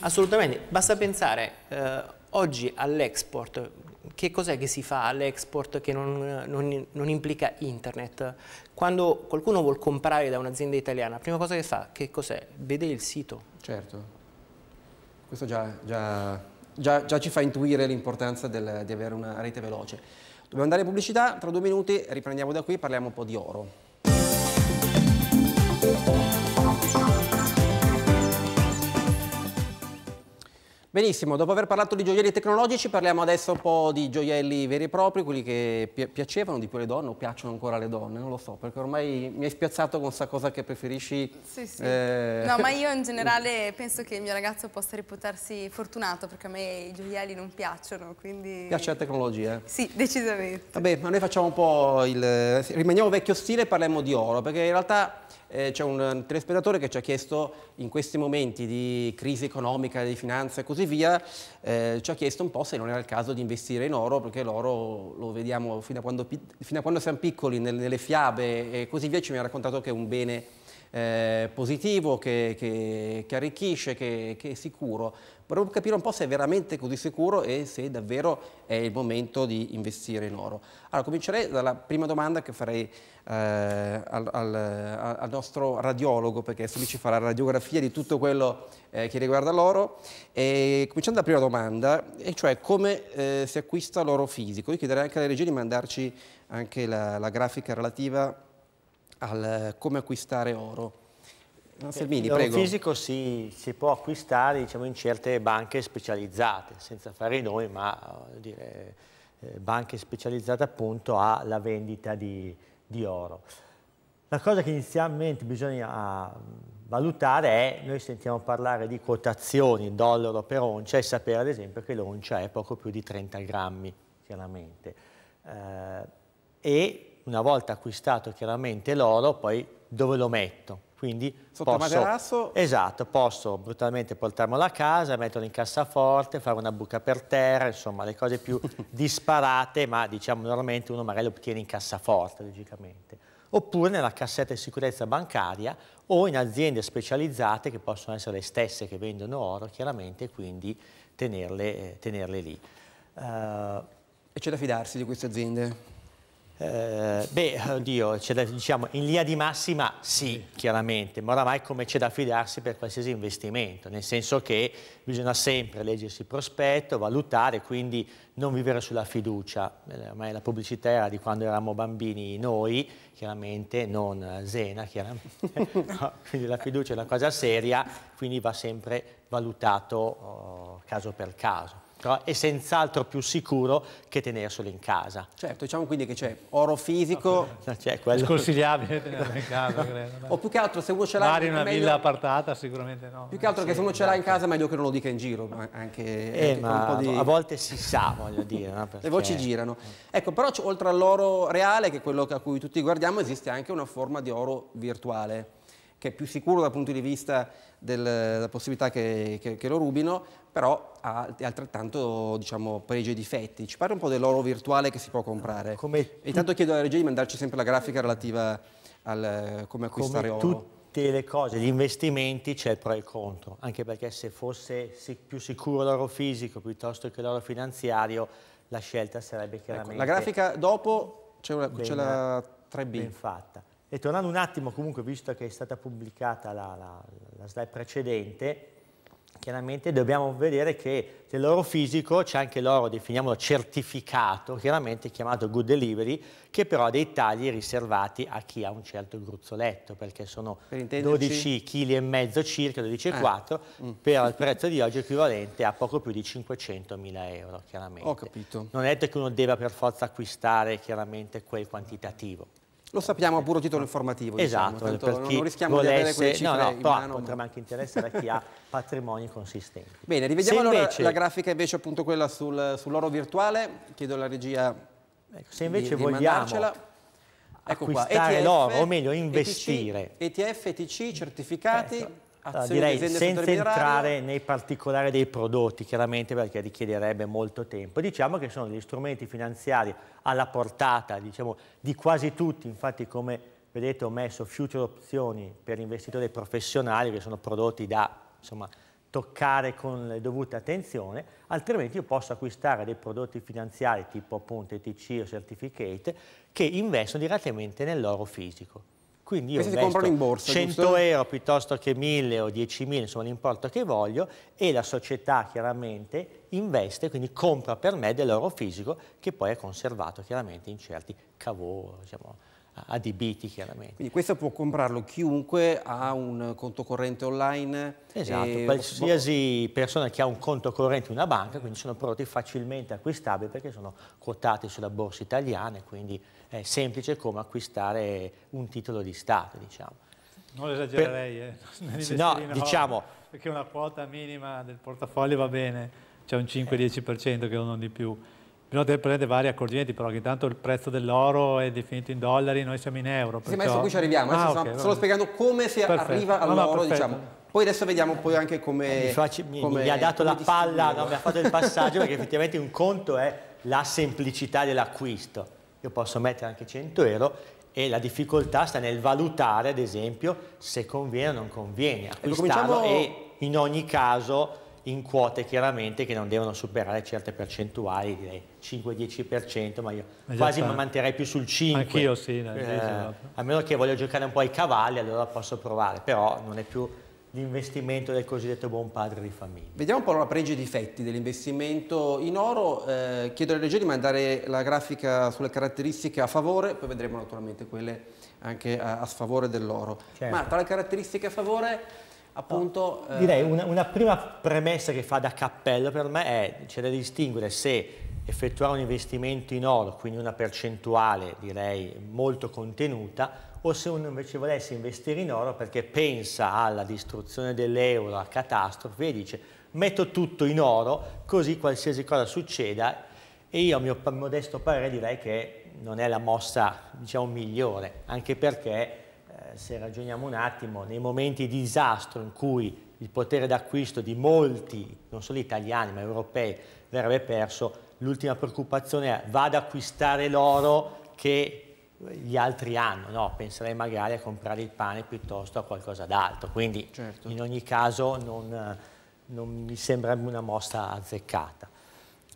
Assolutamente. Basta pensare, eh, oggi all'export che cos'è che si fa all'export che non, non, non, implica internet? Quando qualcuno vuole comprare da un'azienda italiana, la prima cosa che fa, che cos'è? Vede il sito. Certo, questo già, già, già, già ci fa intuire l'importanza di avere una rete veloce. Dobbiamo andare in pubblicità, tra due minuti riprendiamo da qui e parliamo un po' di oro. Benissimo, dopo aver parlato di gioielli tecnologici parliamo adesso un po' di gioielli veri e propri, quelli che pi piacevano di più alle donne o piacciono ancora alle donne, non lo so, perché ormai mi hai spiazzato con sta cosa che preferisci. Sì, sì. Eh... No, ma io in generale penso che il mio ragazzo possa reputarsi fortunato perché a me i gioielli non piacciono, quindi... Piace la tecnologia? Eh? Sì, decisamente. Vabbè, ma noi facciamo un po' il... rimaniamo vecchio stile e parliamo di oro, perché in realtà eh, c'è un telespettatore che ci ha chiesto in questi momenti di crisi economica, di finanza e così via, eh, ci ha chiesto un po' se non era il caso di investire in oro, perché l'oro lo vediamo fino a quando, fino a quando siamo piccoli, nel, nelle fiabe e così via, ci mi ha raccontato che è un bene eh, positivo, che, che, che arricchisce, che, che, è sicuro. Vorremmo capire un po' se è veramente così sicuro e se davvero è il momento di investire in oro. Allora, comincerei dalla prima domanda che farei eh, al, al, al, nostro radiologo, perché adesso lui ci farà la radiografia di tutto quello eh, che riguarda l'oro. Cominciando dalla prima domanda, e cioè come eh, si acquista l'oro fisico. Io chiederei anche alla regia di mandarci anche la, la grafica relativa al come acquistare oro. Fermini, il fisico si, si, può acquistare diciamo, in certe banche specializzate, senza fare noi, ma eh, dire, eh, banche specializzate appunto alla vendita di, di oro. La cosa che inizialmente bisogna ah, valutare è, noi sentiamo parlare di quotazioni dollaro per oncia e sapere ad esempio che l'oncia è poco più di 30 grammi, chiaramente. Eh, e una volta acquistato chiaramente l'oro, poi dove lo metto? Quindi Sotto posso, materasso? Esatto, posso brutalmente portarmelo a casa, metterlo in cassaforte, fare una buca per terra, insomma le cose più disparate, ma diciamo normalmente uno magari lo tiene in cassaforte logicamente. Oppure nella cassetta di sicurezza bancaria o in aziende specializzate che possono essere le stesse che vendono oro, chiaramente, quindi tenerle, eh, tenerle lì. Uh, e c'è da fidarsi di queste aziende? Eh, beh, oddio, da, diciamo, in linea di massima sì, chiaramente, ma oramai come c'è da fidarsi per qualsiasi investimento, nel senso che bisogna sempre leggersi il prospetto, valutare, quindi non vivere sulla fiducia. Eh, ormai la pubblicità era di quando eravamo bambini noi, chiaramente, non Zena, chiaramente. No, quindi la fiducia è una cosa seria, quindi va sempre valutato oh, caso per caso nostra è eh, senz'altro più sicuro che tenerselo in casa. Certo, diciamo quindi che c'è oro fisico... cioè, quello... Sconsigliabile tenerlo in casa, credo. o più che altro se uno ce l'ha... Magari in una meglio... villa apartata sicuramente no. Più che altro sì, che se uno ce l'ha in esatto. casa è meglio che non lo dica in giro, anche, eh, anche ma di... a volte si sa, voglio dire. No? Perché... Le voci girano. Ecco, però oltre all'oro reale, che è quello a cui tutti guardiamo, esiste anche una forma di oro virtuale che è più sicuro dal punto di vista della possibilità che, che, che, lo rubino, però ha altrettanto diciamo, pregi e difetti. Ci parla un po' dell'oro virtuale che si può comprare. Come Intanto chiedo alla regia di mandarci sempre la grafica relativa al come acquistare come oro. Tutte le cose, gli investimenti c'è il pro e il contro, anche perché se fosse più sicuro l'oro fisico piuttosto che l'oro finanziario, la scelta sarebbe chiaramente... Ecco, la grafica dopo c'è la 3B. Ben fatta. E tornando un attimo, comunque, visto che è stata pubblicata la, la, la slide precedente, chiaramente dobbiamo vedere che nel loro fisico c'è anche l'oro, definiamolo certificato, chiaramente chiamato good delivery, che però ha dei tagli riservati a chi ha un certo gruzzoletto, perché sono per 12 kg e mezzo circa, 12,4 eh. Mm. per il prezzo di oggi equivalente a poco più di 500 mila euro, chiaramente. Ho capito. Non è detto che uno debba per forza acquistare chiaramente quel quantitativo. Lo sappiamo a puro titolo informativo. Diciamo, esatto, diciamo, per non, non rischiamo volesse, di avere no, no, però potrebbe anche interessare a chi ha patrimoni consistenti. Bene, rivediamo allora la grafica invece appunto quella sul, sull'oro virtuale, chiedo alla regia ecco, Se invece di, vogliamo di ecco qua, ETF, l'oro, o meglio investire. ETF, ETC, certificati... Ecco allora, ah, eh, direi senza entrare nei particolari dei prodotti, chiaramente perché richiederebbe molto tempo. Diciamo che sono degli strumenti finanziari alla portata diciamo, di quasi tutti, infatti come vedete ho messo future opzioni per investitori professionali che sono prodotti da insomma, toccare con le dovute attenzione, altrimenti io posso acquistare dei prodotti finanziari tipo appunto ETC o certificate che investono direttamente nell'oro fisico. Quindi io Questi investo in borsa, 100 giusto? euro piuttosto che 1000 o 10.000, insomma l'importo che voglio, e la società chiaramente investe, quindi compra per me dell'oro fisico che poi è conservato chiaramente in certi cavò, diciamo, adibiti chiaramente. Quindi questo può comprarlo chiunque ha un conto corrente online? Esatto, e... qualsiasi persona che ha un conto corrente in una banca, quindi sono prodotti facilmente acquistabili perché sono quotati sulla borsa italiana e quindi è semplice come acquistare un titolo di Stato, diciamo. Non esagererei, eh. no, no, diciamo... Perché una quota minima del portafoglio va bene, c'è un 5-10% che non di più. Prima Bisogna prendere vari accorgimenti, però che intanto il prezzo dell'oro è definito in dollari, noi siamo in euro. Perciò... Sì, ma adesso qui ci arriviamo, ah, okay, stiamo, solo spiegando come si perfetto. arriva all'oro, no, diciamo. Poi adesso vediamo poi anche come... Eh, mi, faccio, mi, come, mi ha dato la palla, no, mi ha fatto il passaggio, perché effettivamente un conto è la semplicità dell'acquisto. Io posso mettere anche 100 euro e la difficoltà sta nel valutare, ad esempio, se conviene o non conviene ecco, acquistarlo e, cominciamo... e in ogni caso in quote chiaramente che non devono superare certe percentuali, direi 5-10%, ma io esatto. quasi mi manterrei più sul 5. Anch'io sì. No, eh, esatto. A meno che voglio giocare un po' ai cavalli, allora posso provare, però non è più l'investimento del cosiddetto buon padre di famiglia. Vediamo un po' allora pregi e difetti dell'investimento in oro. Eh, chiedo alle regioni di mandare la grafica sulle caratteristiche a favore, poi vedremo naturalmente quelle anche a, a sfavore dell'oro. Certo. Ma tra le caratteristiche a favore appunto... No, eh, direi una, una, prima premessa che fa da cappello per me è, c'è da distinguere se effettuare un investimento in oro, quindi una percentuale direi molto contenuta, o se uno invece volesse investire in oro perché pensa alla distruzione dell'euro, a catastrofi e dice metto tutto in oro così qualsiasi cosa succeda e io a mio modesto parere direi che non è la mossa diciamo, migliore, anche perché se ragioniamo un attimo, nei momenti di disastro in cui il potere d'acquisto di molti, non solo italiani ma europei, verrebbe perso, l'ultima preoccupazione è vado ad acquistare l'oro che gli altri hanno, no? penserei magari a comprare il pane piuttosto a qualcosa d'altro, quindi certo. in ogni caso non, non mi sembra una mossa azzeccata.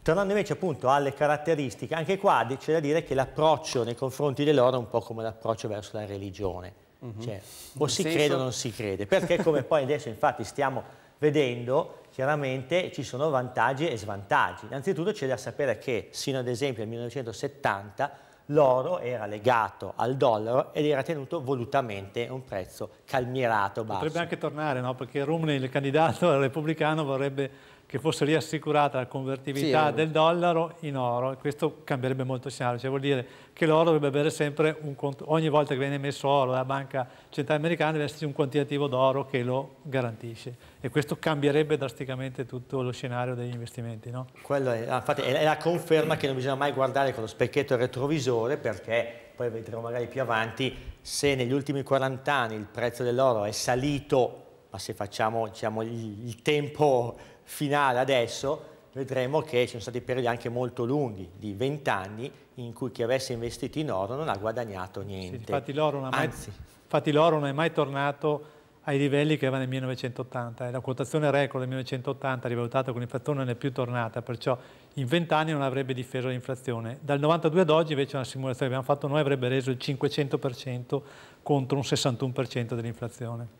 Tornando invece appunto alle caratteristiche, anche qua c'è da dire che l'approccio nei confronti dell'oro è un po' come l'approccio verso la religione, Mhm. cioè, o si senso... crede o non si crede, perché come poi adesso infatti stiamo vedendo, chiaramente ci sono vantaggi e svantaggi. Innanzitutto c'è da sapere che sino ad esempio nel 1970 l'oro era legato al dollaro ed era tenuto volutamente a un prezzo calmierato basso. Potrebbe anche tornare, no? perché Romney, il candidato repubblicano, vorrebbe che fosse riassicurata la convertibilità sì, del dollaro in oro, questo cambierebbe molto il scenario, cioè vuol dire che l'oro dovrebbe avere sempre un conto, ogni volta che viene messo oro dalla banca centrale americana deve esserci un quantitativo d'oro che lo garantisce e questo cambierebbe drasticamente tutto lo scenario degli investimenti. No? Quello è, ah, infatti è la conferma che non bisogna mai guardare con lo specchietto retrovisore perché poi vedremo magari più avanti se negli ultimi 40 anni il prezzo dell'oro è salito ma se facciamo diciamo, il tempo finale adesso, vedremo che ci sono stati periodi anche molto lunghi, di 20 anni, in cui chi avesse investito in oro non ha guadagnato niente. Sì, infatti l'oro non, non è mai tornato ai livelli che aveva nel 1980. Eh, la quotazione record del 1980, rivalutata con l'inflazione, non è più tornata, perciò in 20 anni non avrebbe difeso l'inflazione. Dal 92 ad oggi invece una simulazione che abbiamo fatto noi avrebbe reso il 500% contro un 61% dell'inflazione.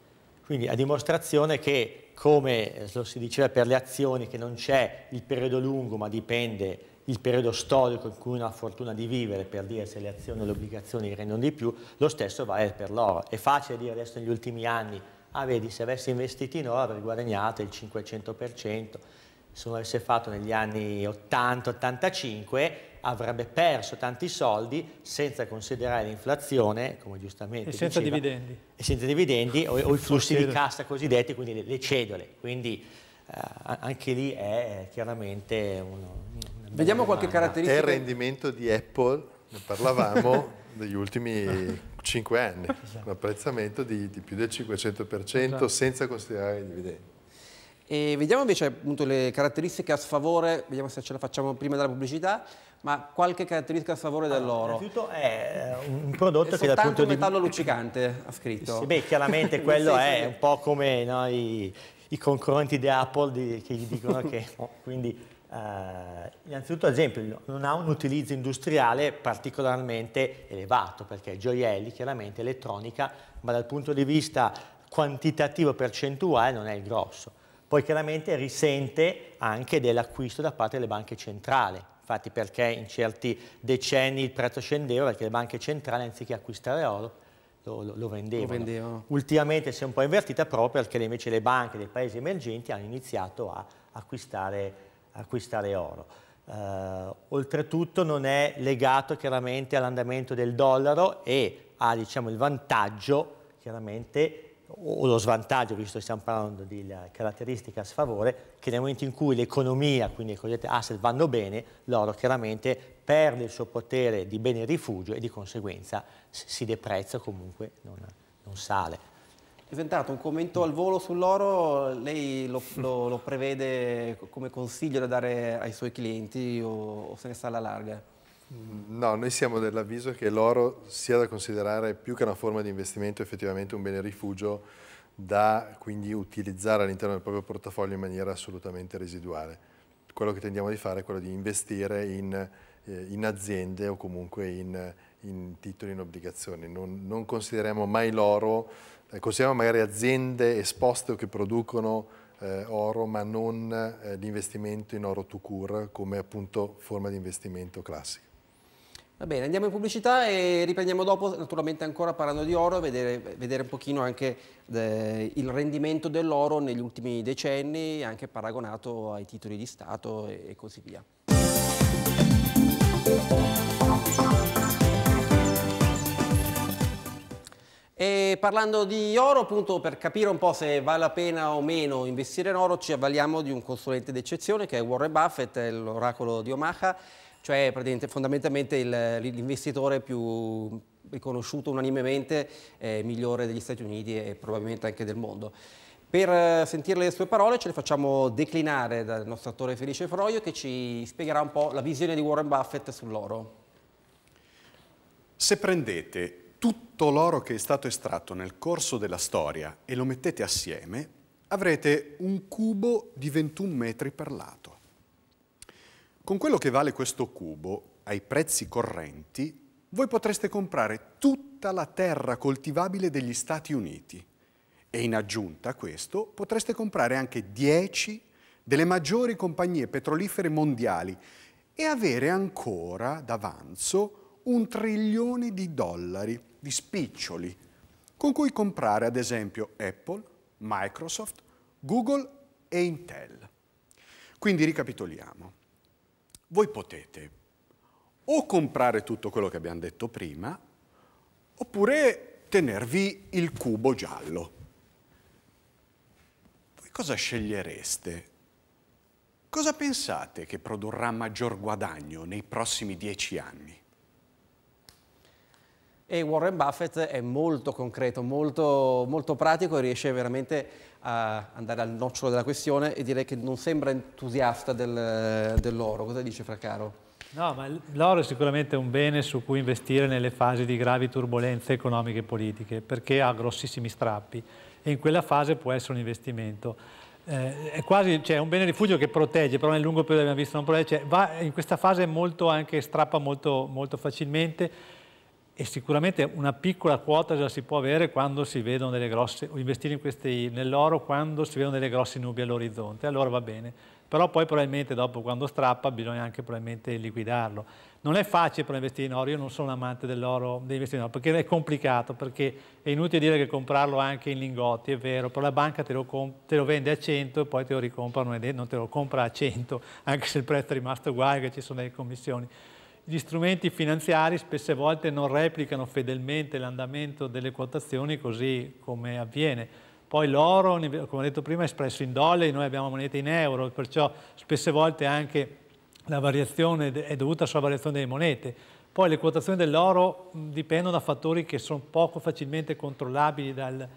Quindi a dimostrazione che, come eh, lo si diceva per le azioni, che non c'è il periodo lungo, ma dipende il periodo storico in cui uno ha fortuna di vivere per dire se le azioni o le obbligazioni rendono di più, lo stesso vale per l'oro. È facile dire adesso negli ultimi anni, ah vedi, se avessi investito in oro avrei guadagnato il 500%, se non avessi fatto negli anni 80-85 avrebbe perso tanti soldi senza considerare l'inflazione, come giustamente e senza dividendi. E senza dividendi o, o i flussi di cassa cosiddetti, quindi le, le cedole. Quindi eh, anche lì è chiaramente uno, Vediamo qualche caratteristica. È il rendimento di Apple, ne parlavamo, degli ultimi 5 anni, esatto. un apprezzamento di, di, più del 500% esatto. senza considerare i dividendi. E vediamo invece appunto, le caratteristiche a sfavore, vediamo se ce la facciamo prima della pubblicità, ma qualche caratteristica a favore ah, dell'oro. Innanzitutto è eh, un prodotto è che dal punto di vista... metallo luccicante, ha scritto. Sì, beh, chiaramente quello sì, è sì. un po' come no, i, i, concorrenti di Apple di, che gli dicono che... Oh, quindi, eh, innanzitutto, ad esempio, non ha un utilizzo industriale particolarmente elevato, perché gioielli, chiaramente, elettronica, ma dal punto di vista quantitativo percentuale non è il grosso. Poi chiaramente risente anche dell'acquisto da parte delle banche centrali, infatti perché in certi decenni il prezzo scendeva perché le banche centrali anziché acquistare oro lo, lo, lo, vendevano. lo vendevano. Ultimamente si è un po' invertita proprio perché invece le banche dei paesi emergenti hanno iniziato a acquistare, acquistare oro. Uh, oltretutto non è legato chiaramente all'andamento del dollaro e ha diciamo, il vantaggio chiaramente o lo svantaggio, visto che stiamo parlando di caratteristica a sfavore, che nel momento in cui l'economia, quindi i cosiddetti asset, vanno bene, l'oro chiaramente perde il suo potere di bene rifugio e di conseguenza si deprezza o comunque non, non sale. Esentato, un commento al volo sull'oro, lei lo, lo, lo, prevede come consiglio da dare ai suoi clienti o, o se ne sta alla larga? No, noi siamo dell'avviso che l'oro sia da considerare più che una forma di investimento effettivamente un bene rifugio da quindi utilizzare all'interno del proprio portafoglio in maniera assolutamente residuale. Quello che tendiamo di fare è quello di investire in, eh, in aziende o comunque in, in titoli, in obbligazioni. Non, non consideriamo mai l'oro, eh, consideriamo magari aziende esposte o che producono eh, oro, ma non eh, l'investimento in oro to cure come appunto forma di investimento classico. Va bene, andiamo in pubblicità e riprendiamo dopo, naturalmente ancora parlando di oro, vedere, vedere un pochino anche de, eh, il rendimento dell'oro negli ultimi decenni, anche paragonato ai titoli di Stato e, e così via. E parlando di oro, appunto per capire un po' se vale la pena o meno investire in oro, ci avvaliamo di un consulente d'eccezione che è Warren Buffett, l'oracolo di Omaha, cioè fondamentalmente l'investitore più riconosciuto unanimemente, eh, migliore degli Stati Uniti e probabilmente anche del mondo. Per eh, sentire le sue parole ce le facciamo declinare dal nostro attore Felice Froio che ci spiegherà un po' la visione di Warren Buffett sull'oro. Se prendete tutto l'oro che è stato estratto nel corso della storia e lo mettete assieme, avrete un cubo di 21 metri per lato. Con quello che vale questo cubo, ai prezzi correnti, voi potreste comprare tutta la terra coltivabile degli Stati Uniti e in aggiunta a questo potreste comprare anche 10 delle maggiori compagnie petrolifere mondiali e avere ancora d'avanzo un trilione di dollari di spiccioli con cui comprare ad esempio Apple, Microsoft, Google e Intel. Quindi ricapitoliamo voi potete o comprare tutto quello che abbiamo detto prima, oppure tenervi il cubo giallo. Voi cosa scegliereste? Cosa pensate che produrrà maggior guadagno nei prossimi dieci anni? E Warren Buffett è molto concreto, molto, molto pratico e riesce veramente a andare al nocciolo della questione e direi che non sembra entusiasta del, dell'oro. Cosa dice Fracaro? No, ma l'oro è sicuramente un bene su cui investire nelle fasi di gravi turbulenze economiche e politiche, perché ha grossissimi strappi e in quella fase può essere un investimento. Eh, è quasi cioè, un bene rifugio che protegge, però nel lungo periodo abbiamo visto non protegge, cioè, va, in questa fase molto anche, strappa molto, molto facilmente e sicuramente una piccola quota già si può avere quando si vedono delle grosse, investire in questi, nell'oro quando si vedono delle grosse nubi all'orizzonte, allora va bene. Però poi probabilmente dopo quando strappa bisogna anche probabilmente liquidarlo. Non è facile per investire in oro, io non sono un amante dell'oro, dell'investimento in oro, perché è complicato, perché è inutile dire che comprarlo anche in lingotti, è vero, però la banca te lo, te lo vende a 100 e poi te lo ricomprano, non te lo compra a 100, anche se il prezzo è rimasto uguale, che ci sono delle commissioni. Gli strumenti finanziari spesse volte non replicano fedelmente l'andamento delle quotazioni così come avviene. Poi l'oro, come ho detto prima, è espresso in dollari, noi abbiamo monete in euro, perciò spesse volte anche la variazione è dovuta alla variazione delle monete. Poi le quotazioni dell'oro dipendono da fattori che sono poco facilmente controllabili dal,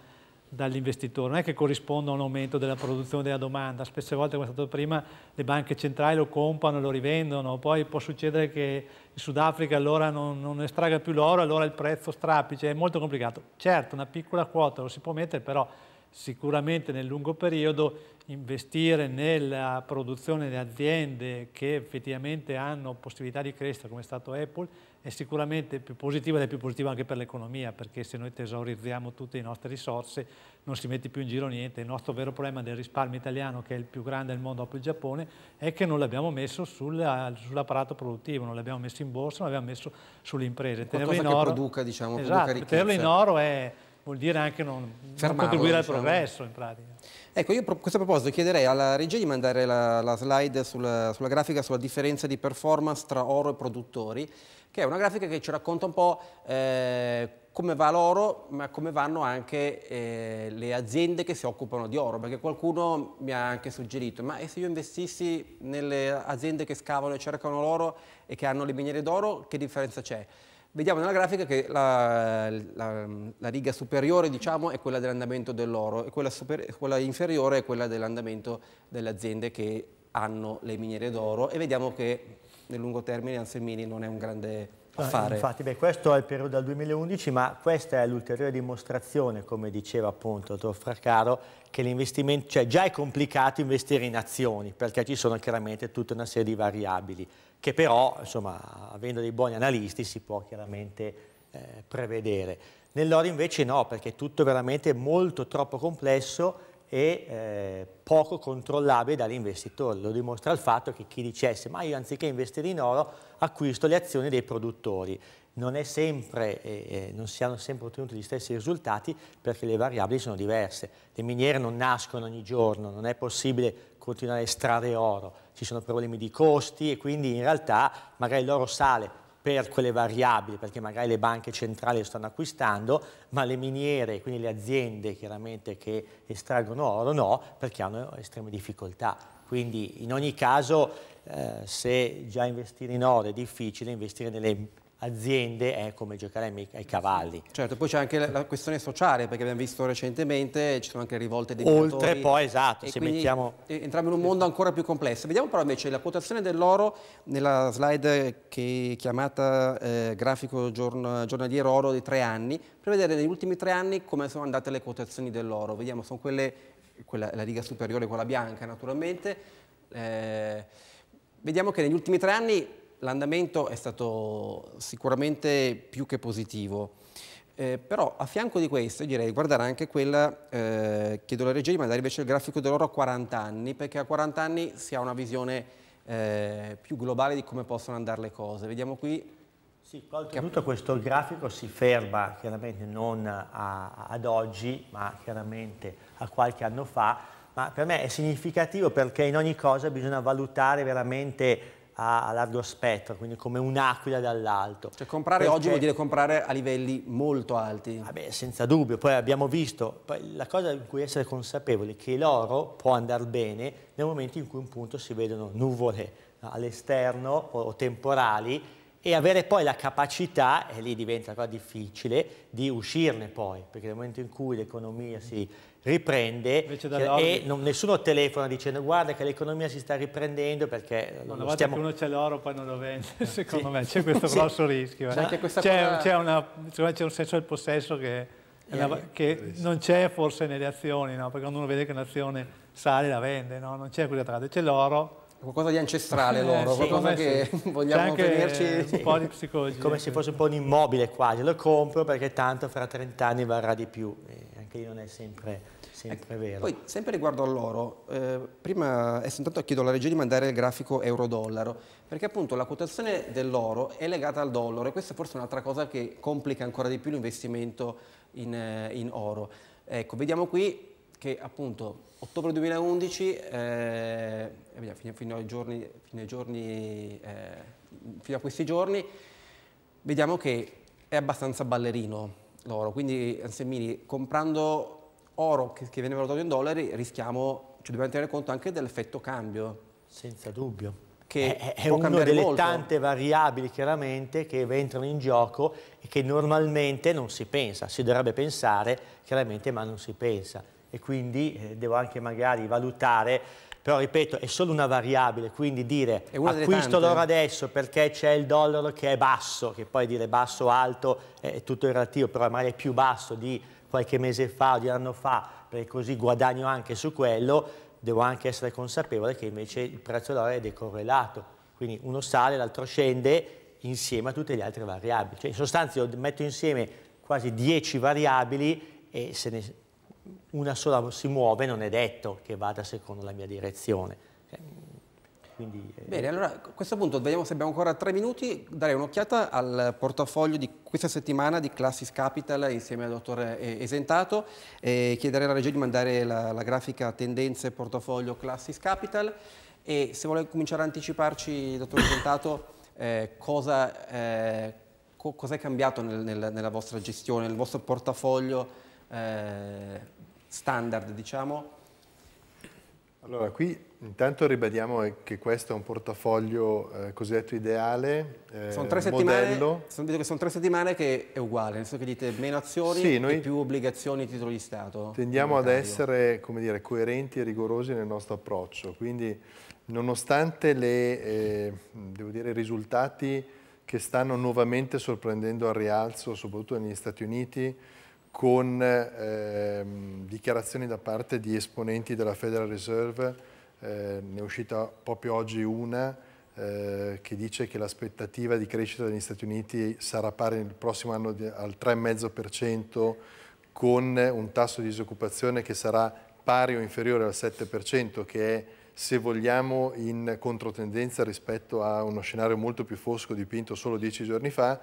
dall'investitore, non è che corrisponda a un aumento della produzione della domanda, spesse volte come è stato prima le banche centrali lo comprano, e lo rivendono, poi può succedere che in Sudafrica allora non, non estraga più l'oro, allora il prezzo strapice, è molto complicato. Certo, una piccola quota lo si può mettere, però sicuramente nel lungo periodo investire nella produzione di aziende che effettivamente hanno possibilità di crescita come è stato Apple è sicuramente più positiva ed è più positiva anche per l'economia, perché se noi tesaurizziamo tutte le nostre risorse non si mette più in giro niente. Il nostro vero problema del risparmio italiano, che è il più grande al mondo dopo il Giappone, è che non l'abbiamo messo sull'apparato produttivo, non l'abbiamo messo in borsa, non l'abbiamo messo sulle imprese. Qualcosa tenerlo in oro, produca, diciamo, esatto, produca Tenerlo in oro è, vuol dire anche non, Fermarlo, non contribuire diciamo. al progresso, in pratica. Ecco, io a questo proposito chiederei alla regia di mandare la, la slide sulla, sulla grafica sulla differenza di performance tra oro e produttori, che è una grafica che ci racconta un po' eh, come va l'oro, ma come vanno anche eh, le aziende che si occupano di oro, perché qualcuno mi ha anche suggerito, ma se io investissi nelle aziende che scavano e cercano l'oro e che hanno le miniere d'oro, che differenza c'è? Vediamo nella grafica che la, la, la riga superiore diciamo, è quella dell'andamento dell'oro e quella, super, quella inferiore è quella dell'andamento delle aziende che hanno le miniere d'oro e vediamo che nel lungo termine Anselmini non è un grande ah, affare. Infatti, beh, questo è il periodo dal 2011, ma questa è l'ulteriore dimostrazione, come diceva appunto il Dottor Fracaro, che l'investimento, cioè già è complicato investire in azioni, perché ci sono chiaramente tutta una serie di variabili, che però, insomma, avendo dei buoni analisti si può chiaramente eh, prevedere. Nell'oro invece no, perché è tutto veramente molto troppo complesso e eh, poco controllabile dagli investitori. Lo dimostra il fatto che chi dicesse ma io anziché investire in oro acquisto le azioni dei produttori. Non, sempre, eh, eh, non, si hanno sempre ottenuto gli stessi risultati perché le variabili sono diverse. Le miniere non nascono ogni giorno, non è possibile continuare a estrarre oro, ci sono problemi di costi e quindi in realtà magari l'oro sale per quelle variabili, perché magari le banche centrali lo stanno acquistando, ma le miniere, quindi le aziende chiaramente che estraggono oro no, perché hanno estreme difficoltà. Quindi in ogni caso eh, se già investire in oro è difficile, investire nelle aziende è come giocare ai, cavalli. Certo, poi c'è anche la, questione sociale, perché abbiamo visto recentemente, ci sono anche rivolte dei Oltre poi, esatto, se mettiamo... Entriamo in un mondo ancora più complesso. Vediamo però invece la quotazione dell'oro nella slide che è chiamata eh, grafico giorn giornaliero oro di tre anni, per vedere negli ultimi tre anni come sono andate le quotazioni dell'oro. Vediamo, sono quelle, quella, la riga superiore, quella bianca naturalmente. Eh, vediamo che negli ultimi tre anni L'andamento è stato sicuramente più che positivo, eh, però a fianco di questo direi guardare anche quella, eh, chiedo alla regia di mandare invece il grafico dell'oro a 40 anni, perché a 40 anni si ha una visione eh, più globale di come possono andare le cose. Vediamo qui sì, tutto questo grafico si ferma chiaramente non a, ad oggi, ma chiaramente a qualche anno fa, ma per me è significativo perché in ogni cosa bisogna valutare veramente a, a largo spettro, quindi come un'aquila dall'alto. Cioè comprare Perché, oggi vuol dire comprare a livelli molto alti. Vabbè, senza dubbio. Poi abbiamo visto, poi la cosa in cui essere consapevoli è che l'oro può andare bene nel momento in cui un punto si vedono nuvole all'esterno o temporali e avere poi la capacità, e lì diventa ancora difficile, di uscirne poi, perché nel momento in cui l'economia si riprende e non, nessuno telefona dicendo guarda che l'economia si sta riprendendo perché una volta stiamo... che uno c'è l'oro poi non lo vende secondo sì. me c'è questo sì. grosso rischio eh. c'è, cosa... un senso del possesso che, eh, una, che non c'è forse nelle azioni no? perché quando uno vede che un'azione sale la vende no? non c'è quella tra c'è l'oro qualcosa di ancestrale eh, loro, sì, qualcosa che sì. vogliamo tenerci. Un po' di psicologia. È come se fosse un po' un immobile quasi, lo compro perché tanto fra 30 anni varrà di più, e anche io non è sempre, sempre eh, vero. Poi, sempre riguardo all'oro, eh, prima, è eh, sentato chiedo alla regia di mandare il grafico euro-dollaro, perché appunto la quotazione dell'oro è legata al dollaro e questa è forse un'altra cosa che complica ancora di più l'investimento in, eh, in oro. Ecco, vediamo qui che appunto ottobre 2011, eh, fino, ai giorni, fino, ai giorni eh, fino a questi giorni, vediamo che è abbastanza ballerino l'oro, quindi Anselmini comprando oro che, che viene valutato in dollari rischiamo, cioè dobbiamo tenere conto anche dell'effetto cambio. Senza dubbio che è, è una delle molto. tante variabili chiaramente che entrano in gioco e che normalmente non si pensa, si dovrebbe pensare chiaramente ma non si pensa e quindi eh, devo anche magari valutare però ripeto è solo una variabile quindi dire acquisto l'oro eh. adesso perché c'è il dollaro che è basso che poi dire basso o alto è tutto relativo però magari è più basso di qualche mese fa o di un anno fa perché così guadagno anche su quello devo anche essere consapevole che invece il prezzo dell'oro è decorrelato quindi uno sale l'altro scende insieme a tutte le altre variabili cioè in sostanza io metto insieme quasi 10 variabili e se ne una sola si muove, non è detto che vada secondo la mia direzione. Eh, quindi, eh... Bene, allora a questo punto vediamo se abbiamo ancora tre minuti, darei un'occhiata al portafoglio di questa settimana di Classis Capital insieme al dottor Esentato e chiederei alla regia di mandare la, la grafica tendenze portafoglio Classis Capital e se vuole cominciare a anticiparci, dottor Esentato, eh, cosa eh, co è cambiato nel, nel, nella vostra gestione, nel vostro portafoglio eh, standard, diciamo? Allora, qui intanto ribadiamo che questo è un portafoglio eh, cosiddetto ideale, eh, sono tre modello. Sono, sono, tre settimane che è uguale, nel senso che dite meno azioni sì, e più obbligazioni e titoli di Stato. Tendiamo ad essere, dire, coerenti e rigorosi nel nostro approccio, quindi nonostante le, eh, dire, i risultati che stanno nuovamente sorprendendo al rialzo, soprattutto negli Stati Uniti, con ehm, dichiarazioni da parte di esponenti della Federal Reserve, eh, ne è uscita proprio oggi una eh, che dice che l'aspettativa di crescita degli Stati Uniti sarà pari nel prossimo anno al 3,5% con un tasso di disoccupazione che sarà pari o inferiore al 7% che è se vogliamo in controtendenza rispetto a uno scenario molto più fosco dipinto solo dieci giorni fa,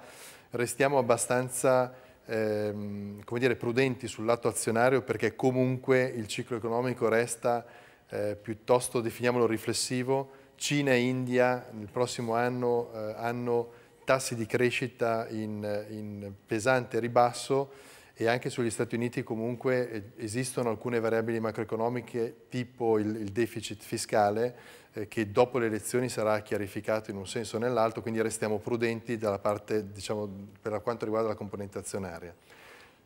restiamo abbastanza ehm, come dire, prudenti sul lato azionario perché comunque il ciclo economico resta eh, piuttosto, definiamolo, riflessivo. Cina e India nel prossimo anno eh, hanno tassi di crescita in, in pesante ribasso e anche sugli Stati Uniti comunque eh, esistono alcune variabili macroeconomiche tipo il, il deficit fiscale eh, che dopo le elezioni sarà chiarificato in un senso o nell'altro, quindi restiamo prudenti parte, diciamo, per quanto riguarda la componente azionaria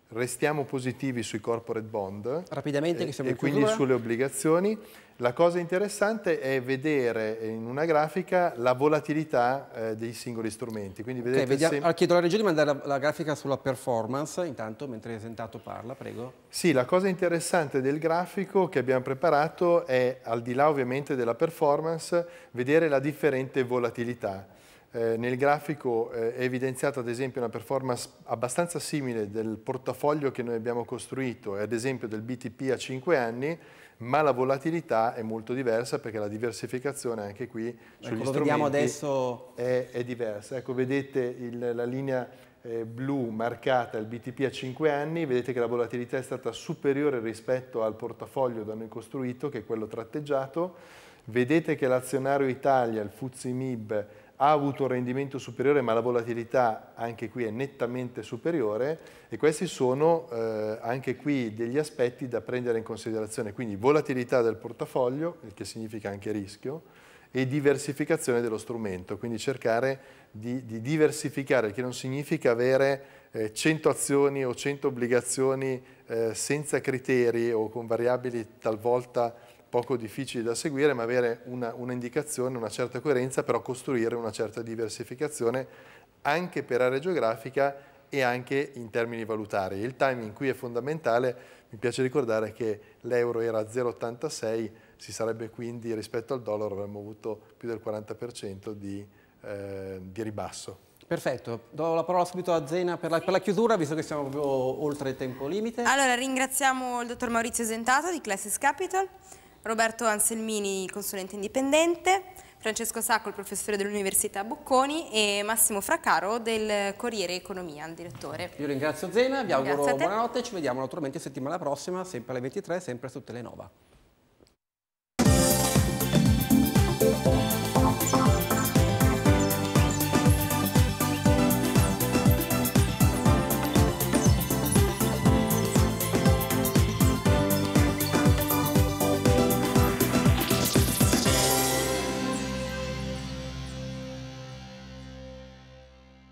restiamo positivi sui corporate bond Rapidamente, eh, e, e quindi sulle obbligazioni. La cosa interessante è vedere in una grafica la volatilità eh, dei singoli strumenti. Quindi vedete okay, vediamo, allora chiedo alla regia di mandare la, la, grafica sulla performance, intanto mentre Sentato parla, prego. Sì, la cosa interessante del grafico che abbiamo preparato è, al di là ovviamente della performance, vedere la differente volatilità eh, nel grafico eh, è evidenziata ad esempio una performance abbastanza simile del portafoglio che noi abbiamo costruito e ad esempio del BTP a 5 anni, ma la volatilità è molto diversa perché la diversificazione anche qui ecco, sugli strumenti adesso... è, è, diversa. Ecco, vedete il, la linea eh, blu marcata il BTP a 5 anni, vedete che la volatilità è stata superiore rispetto al portafoglio da noi costruito, che è quello tratteggiato, vedete che l'azionario Italia, il FUZI MIB, ha avuto un rendimento superiore ma la volatilità anche qui è nettamente superiore e questi sono eh, anche qui degli aspetti da prendere in considerazione, quindi volatilità del portafoglio, il che significa anche rischio, e diversificazione dello strumento, quindi cercare di, di diversificare, il che non significa avere eh, 100 azioni o 100 obbligazioni eh, senza criteri o con variabili talvolta poco difficili da seguire, ma avere un'indicazione, una, una certa coerenza, però costruire una certa diversificazione anche per area geografica e anche in termini valutari. Il timing qui è fondamentale, mi piace ricordare che l'euro era 0,86, si sarebbe quindi rispetto al dollaro avremmo avuto più del 40% di, eh, di ribasso. Perfetto, do la parola subito a Zena per la, per la chiusura, visto che siamo proprio oltre il tempo limite. Allora, ringraziamo il dottor Maurizio Zentato di Classes Capital. Roberto Anselmini, consulente indipendente, Francesco Sacco, il professore dell'Università Bocconi e Massimo Fracaro del Corriere Economia, il direttore. Io ringrazio Zena, vi auguro buonanotte, e ci vediamo naturalmente settimana prossima, sempre alle 23, sempre su Telenova.